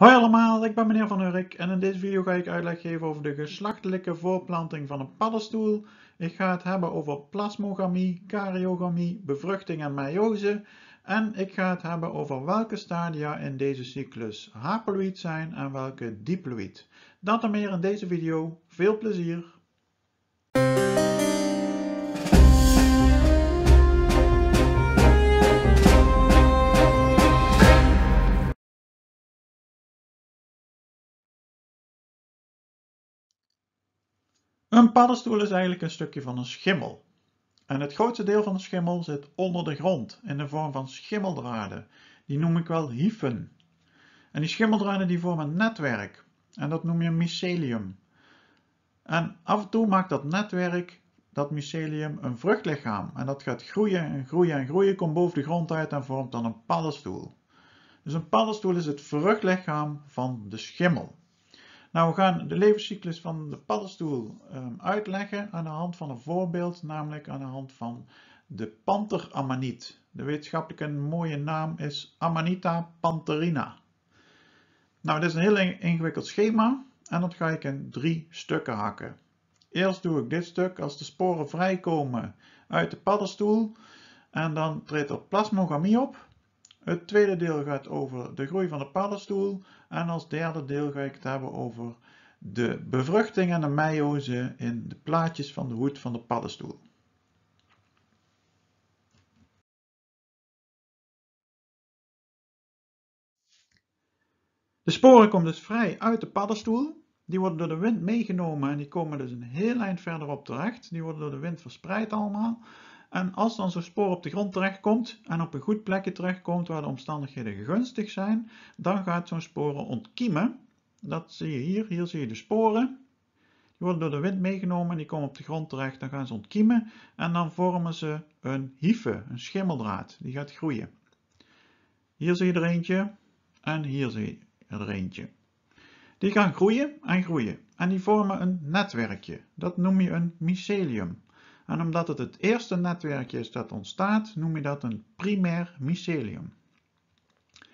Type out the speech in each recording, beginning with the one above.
Hoi allemaal, ik ben meneer Van Urk en in deze video ga ik uitleg geven over de geslachtelijke voorplanting van een paddenstoel. Ik ga het hebben over plasmogamie, karyogamie, bevruchting en meiose. En ik ga het hebben over welke stadia in deze cyclus haploïd zijn en welke diploïd. Dat en meer in deze video. Veel plezier! Een paddenstoel is eigenlijk een stukje van een schimmel. En het grootste deel van de schimmel zit onder de grond in de vorm van schimmeldraden. Die noem ik wel hyphen. En die schimmeldraden die vormen een netwerk. En dat noem je mycelium. En af en toe maakt dat netwerk, dat mycelium, een vruchtlichaam. En dat gaat groeien en groeien en groeien, komt boven de grond uit en vormt dan een paddenstoel. Dus een paddenstoel is het vruchtlichaam van de schimmel. Nou, we gaan de levenscyclus van de paddenstoel ehm, uitleggen aan de hand van een voorbeeld, namelijk aan de hand van de Pantheramaniet. De wetenschappelijke mooie naam is Amanita pantherina. Nou, dit is een heel ingewikkeld schema en dat ga ik in drie stukken hakken. Eerst doe ik dit stuk als de sporen vrijkomen uit de paddenstoel en dan treedt er plasmogamie op. Het tweede deel gaat over de groei van de paddenstoel. En als derde deel ga ik het hebben over de bevruchting en de meiose in de plaatjes van de hoed van de paddenstoel. De sporen komen dus vrij uit de paddenstoel. Die worden door de wind meegenomen en die komen dus een heel eind verderop terecht. Die worden door de wind verspreid allemaal. En als dan zo'n spoor op de grond terechtkomt en op een goed plekje terechtkomt waar de omstandigheden gunstig zijn, dan gaat zo'n sporen ontkiemen. Dat zie je hier. Hier zie je de sporen. Die worden door de wind meegenomen en die komen op de grond terecht. Dan gaan ze ontkiemen en dan vormen ze een hyfe, een schimmeldraad. Die gaat groeien. Hier zie je er eentje en hier zie je er eentje. Die gaan groeien en groeien en die vormen een netwerkje. Dat noem je een mycelium. En omdat het het eerste netwerkje is dat ontstaat, noem je dat een primair mycelium.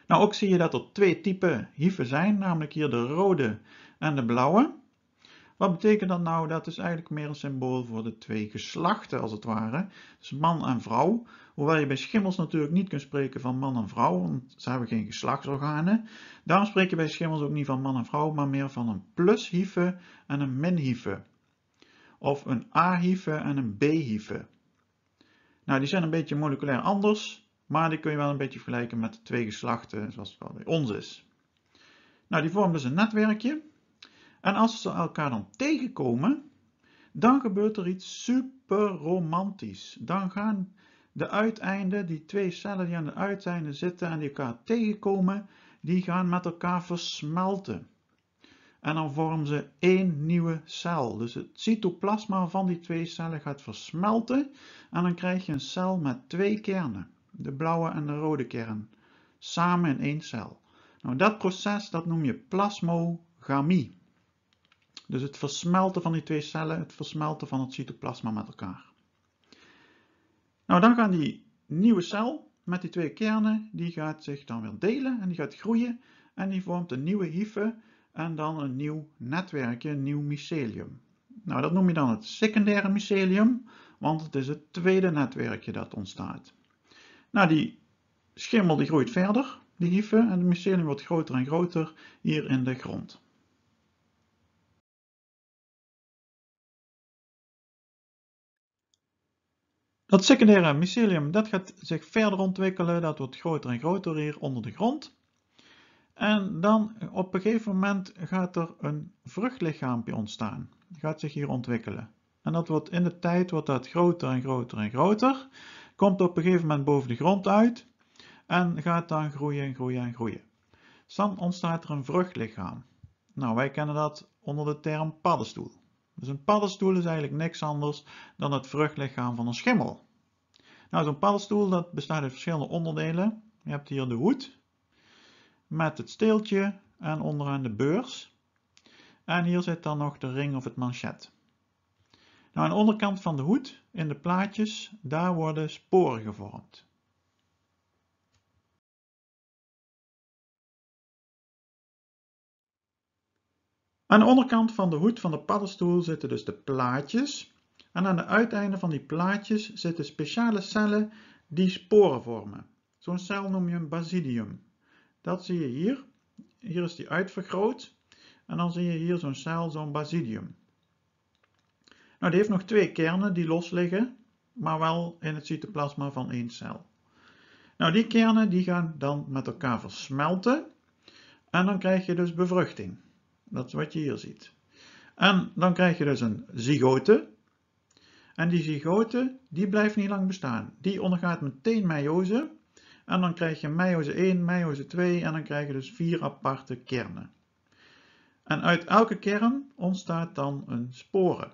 Nou, ook zie je dat er twee typen hyven zijn, namelijk hier de rode en de blauwe. Wat betekent dat nou? Dat is eigenlijk meer een symbool voor de twee geslachten, als het ware. Dus man en vrouw. Hoewel je bij schimmels natuurlijk niet kunt spreken van man en vrouw, want ze hebben geen geslachtsorganen. Daarom spreek je bij schimmels ook niet van man en vrouw, maar meer van een plushyve en een minhyve of een a hyfe en een b hyfe Nou, die zijn een beetje moleculair anders, maar die kun je wel een beetje vergelijken met de twee geslachten zoals het wel bij ons is. Nou, die vormen dus een netwerkje. En als ze elkaar dan tegenkomen, dan gebeurt er iets super romantisch. Dan gaan de uiteinden, die twee cellen die aan de uiteinden zitten en die elkaar tegenkomen, die gaan met elkaar versmelten. En dan vormen ze één nieuwe cel. Dus het cytoplasma van die twee cellen gaat versmelten. En dan krijg je een cel met twee kernen. De blauwe en de rode kern. Samen in één cel. Nou, dat proces dat noem je plasmogamie. Dus het versmelten van die twee cellen, het versmelten van het cytoplasma met elkaar. Nou, dan gaan die nieuwe cel met die twee kernen, die gaat zich dan weer delen en die gaat groeien en die vormt een nieuwe hyfe en dan een nieuw netwerkje, een nieuw mycelium. Nou, dat noem je dan het secundaire mycelium, want het is het tweede netwerkje dat ontstaat. Nou, die schimmel die groeit verder, die hyfe, en het mycelium wordt groter en groter hier in de grond. Dat secundaire mycelium dat gaat zich verder ontwikkelen, dat wordt groter en groter hier onder de grond. En dan op een gegeven moment gaat er een vruchtlichaampje ontstaan. Die gaat zich hier ontwikkelen. En dat wordt in de tijd wordt dat groter en groter en groter. Komt op een gegeven moment boven de grond uit. En gaat dan groeien en groeien en groeien. Dus dan ontstaat er een vruchtlichaam. Nou, wij kennen dat onder de term paddenstoel. Dus een paddenstoel is eigenlijk niks anders dan het vruchtlichaam van een schimmel. Nou, zo'n paddenstoel dat bestaat uit verschillende onderdelen. Je hebt hier de hoed, met het steeltje en onderaan de beurs. En hier zit dan nog de ring of het manchet. Nou, aan de onderkant van de hoed, in de plaatjes, daar worden sporen gevormd. Aan de onderkant van de hoed van de paddenstoel zitten dus de plaatjes. En aan de uiteinden van die plaatjes zitten speciale cellen die sporen vormen. Zo'n cel noem je een basidium. Dat zie je hier. Hier is die uitvergroot. En dan zie je hier zo'n cel, zo'n basidium. Nou, die heeft nog twee kernen die los liggen, maar wel in het cytoplasma van één cel. Nou, die kernen die gaan dan met elkaar versmelten. En dan krijg je dus bevruchting. Dat is wat je hier ziet. En dan krijg je dus een zygote. En die zygote, die blijft niet lang bestaan. Die ondergaat meteen meiose. En dan krijg je meiose 1, meiose 2 en dan krijg je dus vier aparte kernen. En uit elke kern ontstaat dan een sporen.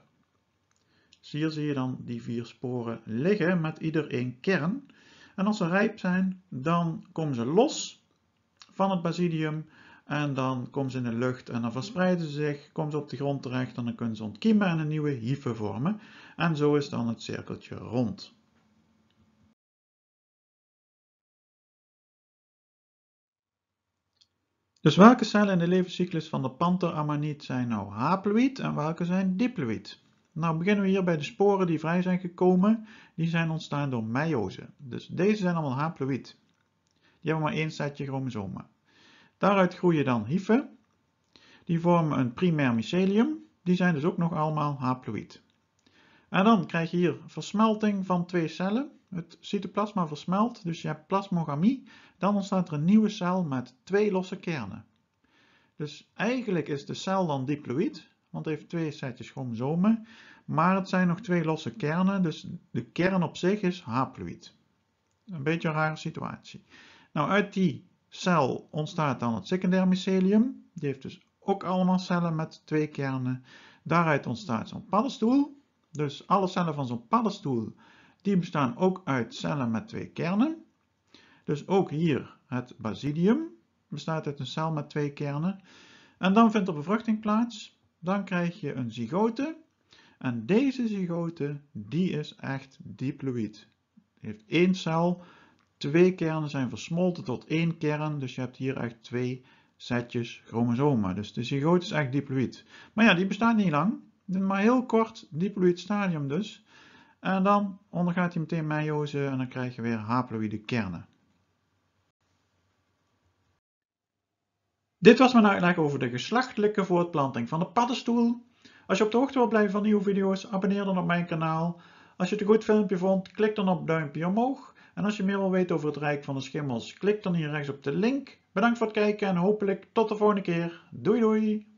hier zie je dan die vier sporen liggen met ieder één kern. En als ze rijp zijn, dan komen ze los van het basidium. En dan komen ze in de lucht en dan verspreiden ze zich, komen ze op de grond terecht en dan kunnen ze ontkiemen en een nieuwe hyfe vormen. En zo is dan het cirkeltje rond. De welke cellen in de levenscyclus van de pantheramaniet zijn nou haploïd en welke zijn diploïd? Nou beginnen we hier bij de sporen die vrij zijn gekomen. Die zijn ontstaan door meiose. Dus deze zijn allemaal haploïd. Die hebben maar één setje chromosomen. Daaruit groeien dan hyfen. Die vormen een primair mycelium. Die zijn dus ook nog allemaal haploïd. En dan krijg je hier versmelting van twee cellen. Het cytoplasma versmelt, dus je hebt plasmogamie. Dan ontstaat er een nieuwe cel met twee losse kernen. Dus eigenlijk is de cel dan diploïd, want het heeft twee setjes chromosomen. Maar het zijn nog twee losse kernen, dus de kern op zich is haploïd. Een beetje een rare situatie. Nou, uit die cel ontstaat dan het secundair mycelium. Die heeft dus ook allemaal cellen met twee kernen. Daaruit ontstaat zo'n paddenstoel. Dus alle cellen van zo'n paddenstoel, die bestaan ook uit cellen met twee kernen. Dus ook hier het basidium bestaat uit een cel met twee kernen. En dan vindt er bevruchting plaats. Dan krijg je een zygote. En deze zygote, die is echt diploïd. Die heeft één cel, twee kernen zijn versmolten tot één kern. Dus je hebt hier echt twee setjes chromosomen. Dus de zygote is echt diploïd. Maar ja, die bestaat niet lang maar heel kort diploïd stadium dus. En dan ondergaat hij meteen meiose en dan krijg je weer haploïde kernen. Dit was mijn uitleg over de geslachtelijke voortplanting van de paddenstoel. Als je op de hoogte wilt blijven van nieuwe video's, abonneer dan op mijn kanaal. Als je het een goed filmpje vond, klik dan op duimpje omhoog. En als je meer wil weten over het Rijk van de Schimmels, klik dan hier rechts op de link. Bedankt voor het kijken en hopelijk tot de volgende keer. Doei doei!